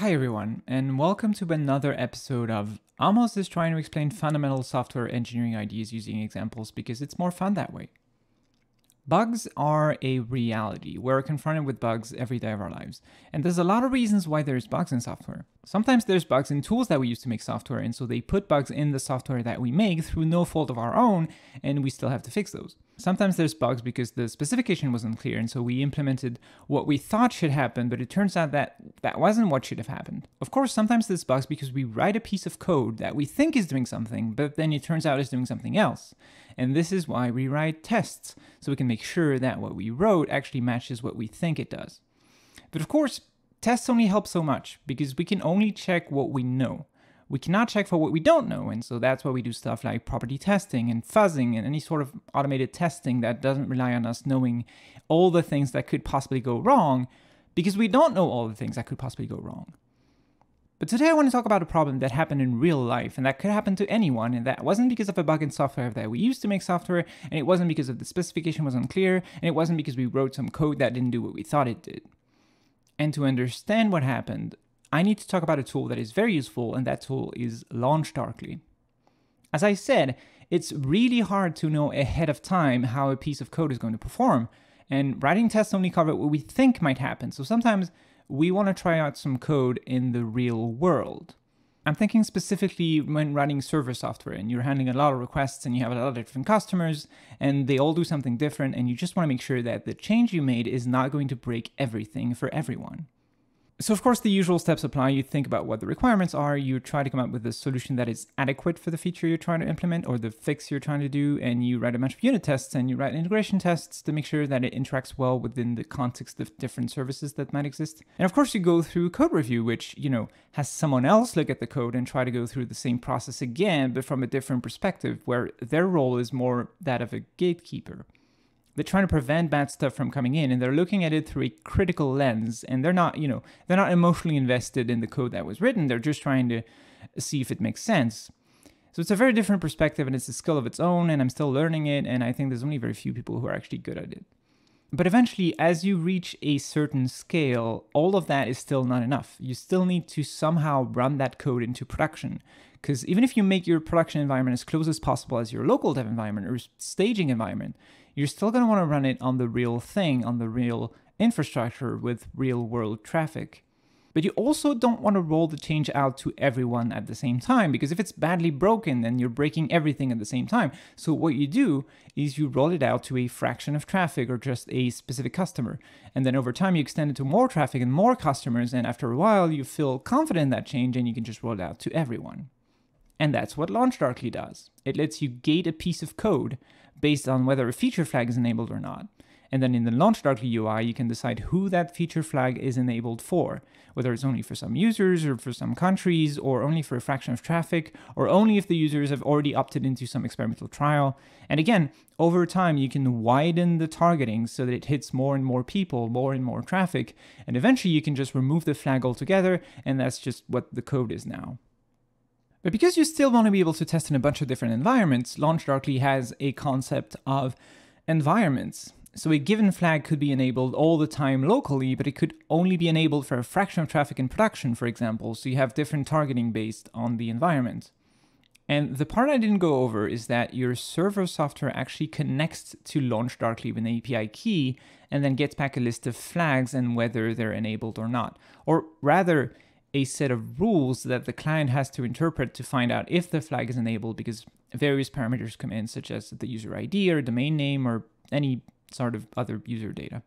Hi everyone, and welcome to another episode of Amos is trying to explain fundamental software engineering ideas using examples because it's more fun that way. Bugs are a reality. We're confronted with bugs every day of our lives. And there's a lot of reasons why there's bugs in software. Sometimes there's bugs in tools that we use to make software, and so they put bugs in the software that we make through no fault of our own, and we still have to fix those. Sometimes there's bugs because the specification wasn't clear, and so we implemented what we thought should happen, but it turns out that that wasn't what should have happened. Of course, sometimes there's bugs because we write a piece of code that we think is doing something, but then it turns out is doing something else. And this is why we write tests, so we can make sure that what we wrote actually matches what we think it does. But of course, tests only help so much, because we can only check what we know we cannot check for what we don't know. And so that's why we do stuff like property testing and fuzzing and any sort of automated testing that doesn't rely on us knowing all the things that could possibly go wrong because we don't know all the things that could possibly go wrong. But today I want to talk about a problem that happened in real life and that could happen to anyone and that wasn't because of a bug in software that we used to make software and it wasn't because of the specification was unclear and it wasn't because we wrote some code that didn't do what we thought it did. And to understand what happened, I need to talk about a tool that is very useful, and that tool is LaunchDarkly. As I said, it's really hard to know ahead of time how a piece of code is going to perform, and writing tests only cover what we think might happen, so sometimes we want to try out some code in the real world. I'm thinking specifically when running server software and you're handling a lot of requests and you have a lot of different customers and they all do something different and you just want to make sure that the change you made is not going to break everything for everyone. So of course the usual steps apply. You think about what the requirements are, you try to come up with a solution that is adequate for the feature you're trying to implement or the fix you're trying to do, and you write a bunch of unit tests and you write integration tests to make sure that it interacts well within the context of different services that might exist. And of course you go through code review, which, you know, has someone else look at the code and try to go through the same process again, but from a different perspective where their role is more that of a gatekeeper they're trying to prevent bad stuff from coming in and they're looking at it through a critical lens and they're not you know they're not emotionally invested in the code that was written they're just trying to see if it makes sense so it's a very different perspective and it's a skill of its own and i'm still learning it and i think there's only very few people who are actually good at it but eventually as you reach a certain scale all of that is still not enough you still need to somehow run that code into production because even if you make your production environment as close as possible as your local dev environment or staging environment you're still going to want to run it on the real thing, on the real infrastructure with real world traffic. But you also don't want to roll the change out to everyone at the same time, because if it's badly broken, then you're breaking everything at the same time. So what you do is you roll it out to a fraction of traffic or just a specific customer. And then over time, you extend it to more traffic and more customers. And after a while, you feel confident in that change and you can just roll it out to everyone. And that's what LaunchDarkly does. It lets you gate a piece of code based on whether a feature flag is enabled or not. And then in the launch darkly UI, you can decide who that feature flag is enabled for, whether it's only for some users or for some countries or only for a fraction of traffic or only if the users have already opted into some experimental trial. And again, over time, you can widen the targeting so that it hits more and more people, more and more traffic. And eventually you can just remove the flag altogether. And that's just what the code is now. But because you still want to be able to test in a bunch of different environments, LaunchDarkly has a concept of environments. So a given flag could be enabled all the time locally, but it could only be enabled for a fraction of traffic in production, for example, so you have different targeting based on the environment. And the part I didn't go over is that your server software actually connects to LaunchDarkly with an API key and then gets back a list of flags and whether they're enabled or not. Or rather, a set of rules that the client has to interpret to find out if the flag is enabled because various parameters come in, such as the user ID or domain name or any sort of other user data.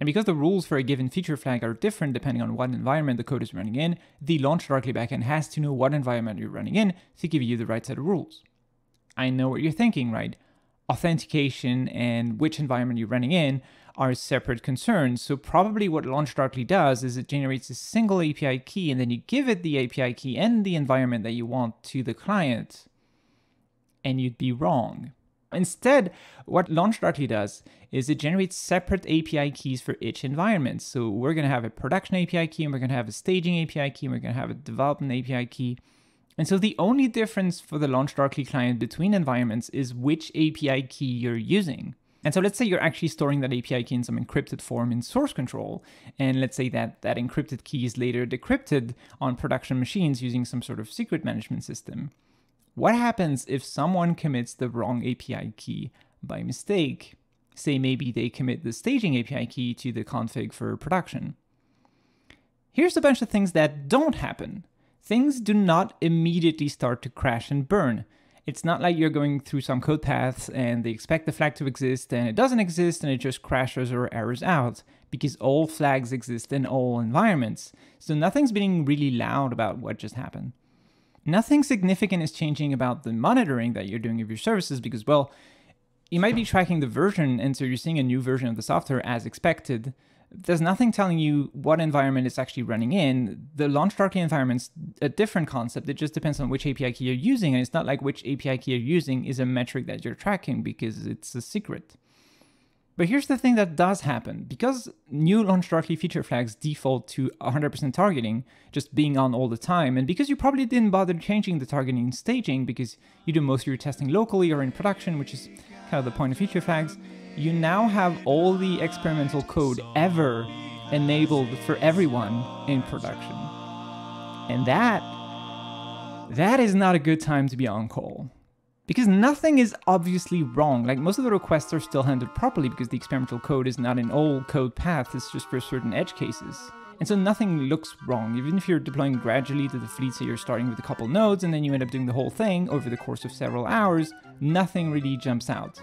And because the rules for a given feature flag are different depending on what environment the code is running in, the Launch Darkly backend has to know what environment you're running in to give you the right set of rules. I know what you're thinking, right? Authentication and which environment you're running in are separate concerns. So probably what LaunchDarkly does is it generates a single API key and then you give it the API key and the environment that you want to the client and you'd be wrong. Instead, what LaunchDarkly does is it generates separate API keys for each environment. So we're going to have a production API key, and we're going to have a staging API key, and we're going to have a development API key. And so the only difference for the LaunchDarkly client between environments is which API key you're using. And so let's say you're actually storing that API key in some encrypted form in source control. And let's say that that encrypted key is later decrypted on production machines using some sort of secret management system. What happens if someone commits the wrong API key by mistake? Say maybe they commit the staging API key to the config for production. Here's a bunch of things that don't happen. Things do not immediately start to crash and burn. It's not like you're going through some code paths and they expect the flag to exist and it doesn't exist and it just crashes or errors out because all flags exist in all environments. So nothing's being really loud about what just happened. Nothing significant is changing about the monitoring that you're doing of your services because, well, you might be tracking the version and so you're seeing a new version of the software as expected, there's nothing telling you what environment it's actually running in. The LaunchDarkly environment's a different concept. It just depends on which API key you're using. And it's not like which API key you're using is a metric that you're tracking because it's a secret. But here's the thing that does happen. Because new LaunchDarkly feature flags default to 100% targeting, just being on all the time, and because you probably didn't bother changing the targeting staging because you do most of your testing locally or in production, which is kind of the point of feature flags, you now have all the experimental code ever enabled for everyone in production. And that that is not a good time to be on call. Because nothing is obviously wrong, like most of the requests are still handled properly because the experimental code is not in all code paths, it's just for certain edge cases. And so nothing looks wrong, even if you're deploying gradually to the fleet, so you're starting with a couple nodes and then you end up doing the whole thing over the course of several hours, nothing really jumps out.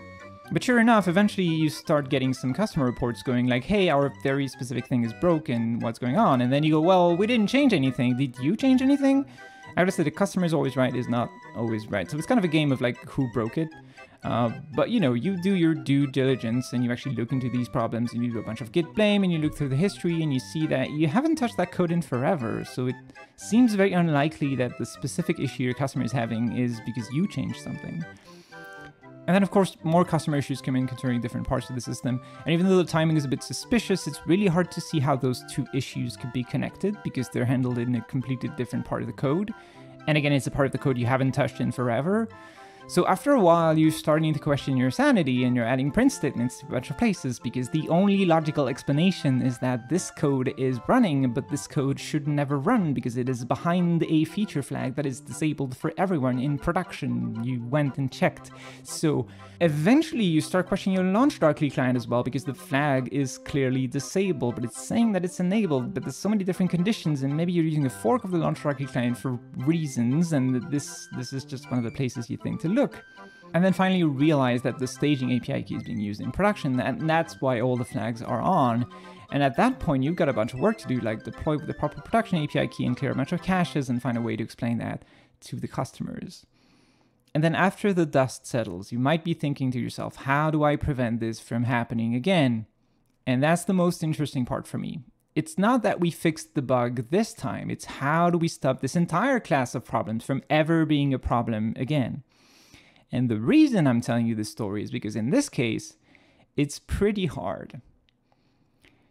But sure enough, eventually you start getting some customer reports going like, hey, our very specific thing is broken, what's going on? And then you go, well, we didn't change anything. Did you change anything? I would say the customer is always right is not always right. So it's kind of a game of like who broke it. Uh, but you know, you do your due diligence and you actually look into these problems and you do a bunch of git blame and you look through the history and you see that you haven't touched that code in forever. So it seems very unlikely that the specific issue your customer is having is because you changed something. And then of course, more customer issues come in concerning different parts of the system. And even though the timing is a bit suspicious, it's really hard to see how those two issues could be connected because they're handled in a completely different part of the code. And again, it's a part of the code you haven't touched in forever. So after a while, you're starting to question your sanity and you're adding print statements to a bunch of places because the only logical explanation is that this code is running, but this code should never run because it is behind a feature flag that is disabled for everyone in production. You went and checked. So eventually you start questioning your launch darkly client as well because the flag is clearly disabled, but it's saying that it's enabled, but there's so many different conditions and maybe you're using a fork of the launch darkly client for reasons and this, this is just one of the places you think to look look. And then finally you realize that the staging API key is being used in production and that's why all the flags are on. And at that point, you've got a bunch of work to do, like deploy with the proper production API key and clear a bunch of caches and find a way to explain that to the customers. And then after the dust settles, you might be thinking to yourself, how do I prevent this from happening again? And that's the most interesting part for me. It's not that we fixed the bug this time, it's how do we stop this entire class of problems from ever being a problem again? And the reason I'm telling you this story is because in this case, it's pretty hard.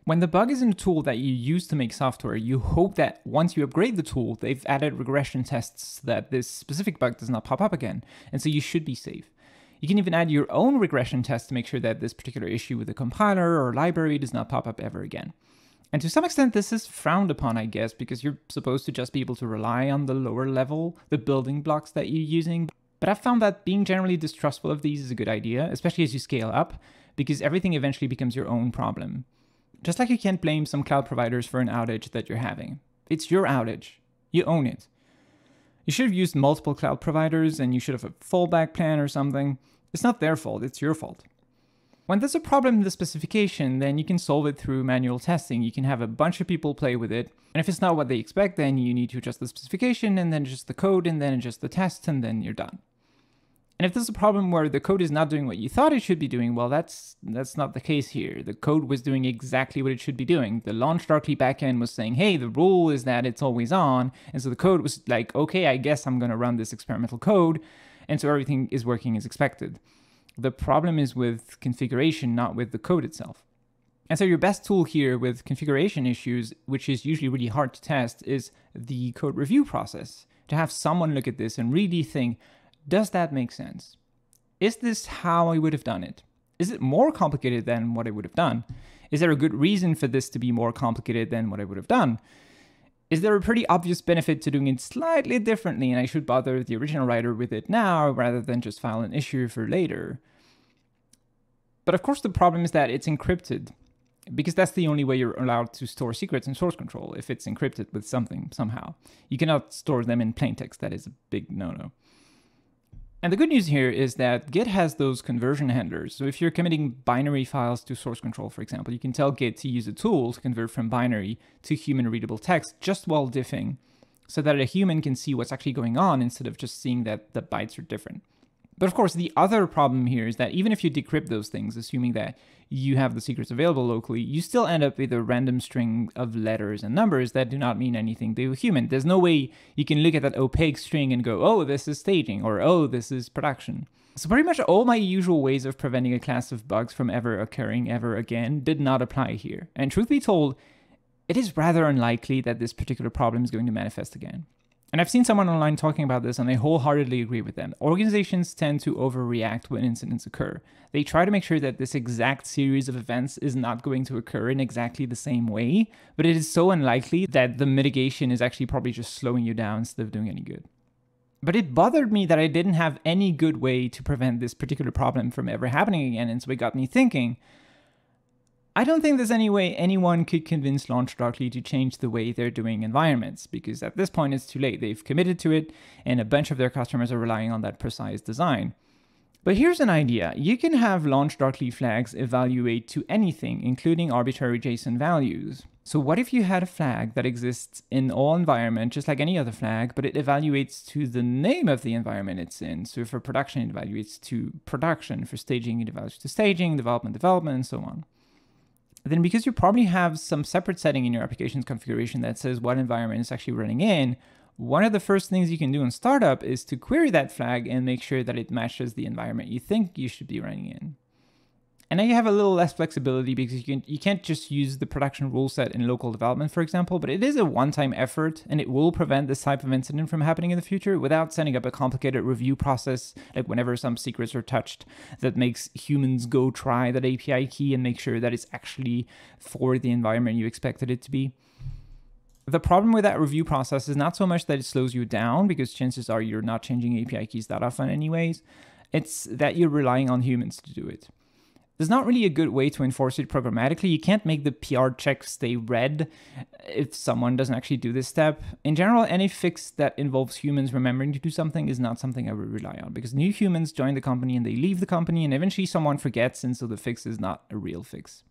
When the bug is in a tool that you use to make software, you hope that once you upgrade the tool, they've added regression tests that this specific bug does not pop up again, and so you should be safe. You can even add your own regression tests to make sure that this particular issue with the compiler or library does not pop up ever again. And to some extent, this is frowned upon, I guess, because you're supposed to just be able to rely on the lower level, the building blocks that you're using. But I've found that being generally distrustful of these is a good idea, especially as you scale up, because everything eventually becomes your own problem. Just like you can't blame some cloud providers for an outage that you're having. It's your outage. You own it. You should have used multiple cloud providers and you should have a fallback plan or something. It's not their fault, it's your fault. When there's a problem in the specification, then you can solve it through manual testing. You can have a bunch of people play with it. And if it's not what they expect, then you need to adjust the specification and then adjust the code and then adjust the test and then you're done. And if there's a problem where the code is not doing what you thought it should be doing, well, that's that's not the case here. The code was doing exactly what it should be doing. The launch darkly backend was saying, hey, the rule is that it's always on. And so the code was like, okay, I guess I'm going to run this experimental code. And so everything is working as expected. The problem is with configuration, not with the code itself. And so your best tool here with configuration issues, which is usually really hard to test, is the code review process. To have someone look at this and really think, does that make sense? Is this how I would have done it? Is it more complicated than what I would have done? Is there a good reason for this to be more complicated than what I would have done? Is there a pretty obvious benefit to doing it slightly differently and I should bother the original writer with it now rather than just file an issue for later? But of course, the problem is that it's encrypted because that's the only way you're allowed to store secrets in source control if it's encrypted with something somehow. You cannot store them in plain text, that is a big no no. And the good news here is that Git has those conversion handlers. So if you're committing binary files to source control, for example, you can tell Git to use a tool to convert from binary to human readable text just while diffing so that a human can see what's actually going on instead of just seeing that the bytes are different. But of course, the other problem here is that even if you decrypt those things, assuming that you have the secrets available locally, you still end up with a random string of letters and numbers that do not mean anything to a human. There's no way you can look at that opaque string and go, oh, this is staging, or oh, this is production. So pretty much all my usual ways of preventing a class of bugs from ever occurring ever again did not apply here. And truth be told, it is rather unlikely that this particular problem is going to manifest again. And I've seen someone online talking about this and I wholeheartedly agree with them. Organizations tend to overreact when incidents occur. They try to make sure that this exact series of events is not going to occur in exactly the same way, but it is so unlikely that the mitigation is actually probably just slowing you down instead of doing any good. But it bothered me that I didn't have any good way to prevent this particular problem from ever happening again, and so it got me thinking I don't think there's any way anyone could convince LaunchDarkly to change the way they're doing environments, because at this point it's too late. They've committed to it, and a bunch of their customers are relying on that precise design. But here's an idea. You can have LaunchDarkly flags evaluate to anything, including arbitrary JSON values. So what if you had a flag that exists in all environment, just like any other flag, but it evaluates to the name of the environment it's in. So for production, it evaluates to production. For staging, it evaluates to staging, development, development, and so on then because you probably have some separate setting in your application's configuration that says what environment it's actually running in, one of the first things you can do in startup is to query that flag and make sure that it matches the environment you think you should be running in. And now you have a little less flexibility because you, can, you can't just use the production rule set in local development, for example, but it is a one-time effort and it will prevent this type of incident from happening in the future without setting up a complicated review process, like whenever some secrets are touched that makes humans go try that API key and make sure that it's actually for the environment you expected it to be. The problem with that review process is not so much that it slows you down because chances are you're not changing API keys that often anyways. It's that you're relying on humans to do it there's not really a good way to enforce it programmatically. You can't make the PR check stay red if someone doesn't actually do this step. In general, any fix that involves humans remembering to do something is not something I would rely on because new humans join the company and they leave the company and eventually someone forgets and so the fix is not a real fix.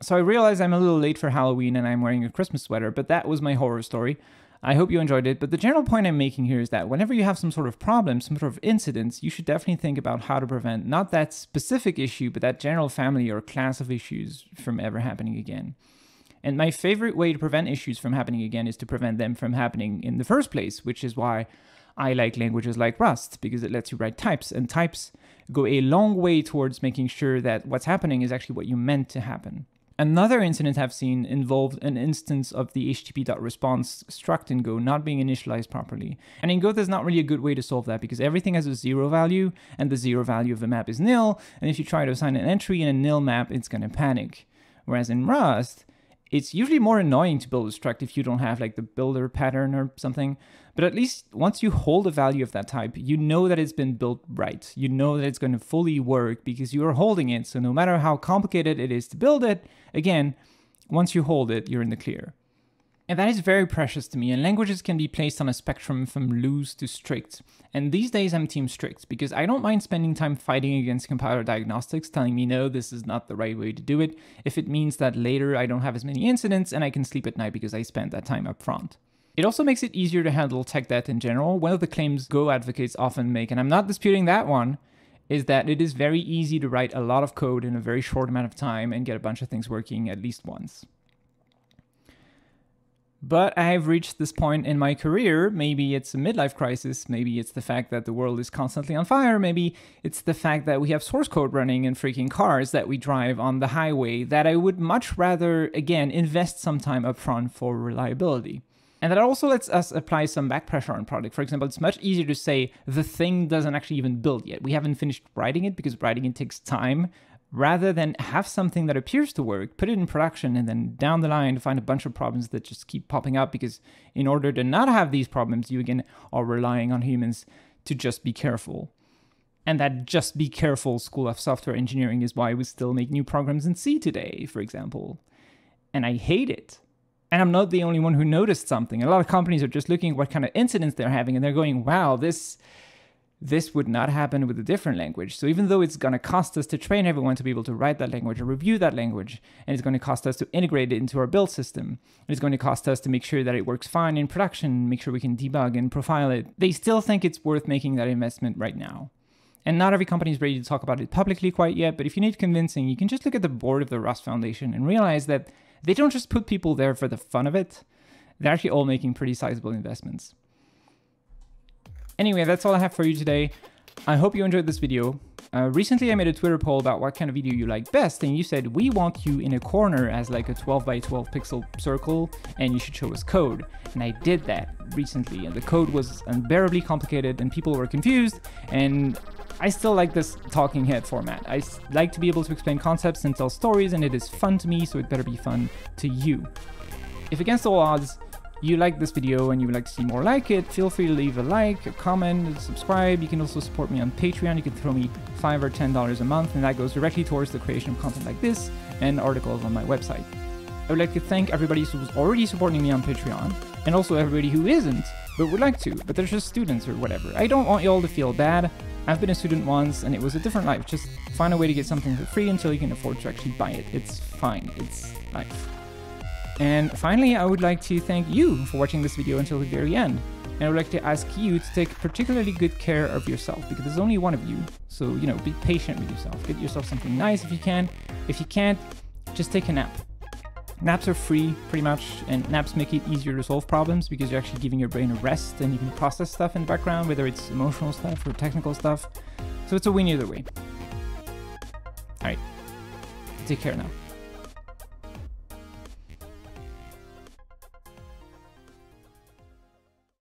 So I realize I'm a little late for Halloween and I'm wearing a Christmas sweater, but that was my horror story. I hope you enjoyed it, but the general point I'm making here is that whenever you have some sort of problem, some sort of incidents, you should definitely think about how to prevent not that specific issue, but that general family or class of issues from ever happening again. And my favorite way to prevent issues from happening again is to prevent them from happening in the first place, which is why I like languages like Rust, because it lets you write types, and types go a long way towards making sure that what's happening is actually what you meant to happen. Another incident I've seen involved an instance of the http.response struct in Go not being initialized properly. And in Go, there's not really a good way to solve that because everything has a zero value and the zero value of a map is nil. And if you try to assign an entry in a nil map, it's going to panic. Whereas in Rust, it's usually more annoying to build a struct if you don't have like the builder pattern or something, but at least once you hold a value of that type, you know that it's been built right. You know that it's going to fully work because you are holding it. So no matter how complicated it is to build it, again, once you hold it, you're in the clear. And that is very precious to me, and languages can be placed on a spectrum from loose to strict. And these days I'm team strict, because I don't mind spending time fighting against compiler diagnostics telling me no, this is not the right way to do it, if it means that later I don't have as many incidents and I can sleep at night because I spent that time up front. It also makes it easier to handle tech debt in general, one of the claims Go advocates often make, and I'm not disputing that one, is that it is very easy to write a lot of code in a very short amount of time and get a bunch of things working at least once. But I have reached this point in my career. Maybe it's a midlife crisis. Maybe it's the fact that the world is constantly on fire. Maybe it's the fact that we have source code running in freaking cars that we drive on the highway that I would much rather, again, invest some time upfront for reliability. And that also lets us apply some back pressure on product. For example, it's much easier to say the thing doesn't actually even build yet. We haven't finished writing it because writing it takes time rather than have something that appears to work, put it in production, and then down the line find a bunch of problems that just keep popping up. Because in order to not have these problems, you again are relying on humans to just be careful. And that just be careful school of software engineering is why we still make new programs in C today, for example. And I hate it. And I'm not the only one who noticed something. A lot of companies are just looking at what kind of incidents they're having and they're going, wow, this this would not happen with a different language. So even though it's going to cost us to train everyone to be able to write that language or review that language, and it's going to cost us to integrate it into our build system, it's going to cost us to make sure that it works fine in production, make sure we can debug and profile it, they still think it's worth making that investment right now. And not every company is ready to talk about it publicly quite yet, but if you need convincing, you can just look at the board of the Rust Foundation and realize that they don't just put people there for the fun of it. They're actually all making pretty sizable investments. Anyway, that's all I have for you today. I hope you enjoyed this video. Uh, recently, I made a Twitter poll about what kind of video you like best, and you said, we want you in a corner as like a 12 by 12 pixel circle, and you should show us code. And I did that recently, and the code was unbearably complicated, and people were confused, and I still like this talking head format. I like to be able to explain concepts and tell stories, and it is fun to me, so it better be fun to you. If Against All Odds you like this video and you would like to see more like it, feel free to leave a like, a comment, subscribe. You can also support me on Patreon. You can throw me 5 or $10 a month, and that goes directly towards the creation of content like this and articles on my website. I would like to thank everybody who's already supporting me on Patreon, and also everybody who isn't, but would like to, but they're just students or whatever. I don't want you all to feel bad. I've been a student once, and it was a different life. Just find a way to get something for free until you can afford to actually buy it. It's fine. It's life. And finally, I would like to thank you for watching this video until the very end. And I would like to ask you to take particularly good care of yourself because there's only one of you. So, you know, be patient with yourself. Get yourself something nice if you can. If you can't, just take a nap. Naps are free, pretty much, and naps make it easier to solve problems because you're actually giving your brain a rest and you can process stuff in the background, whether it's emotional stuff or technical stuff. So it's a win either way. Alright, take care now.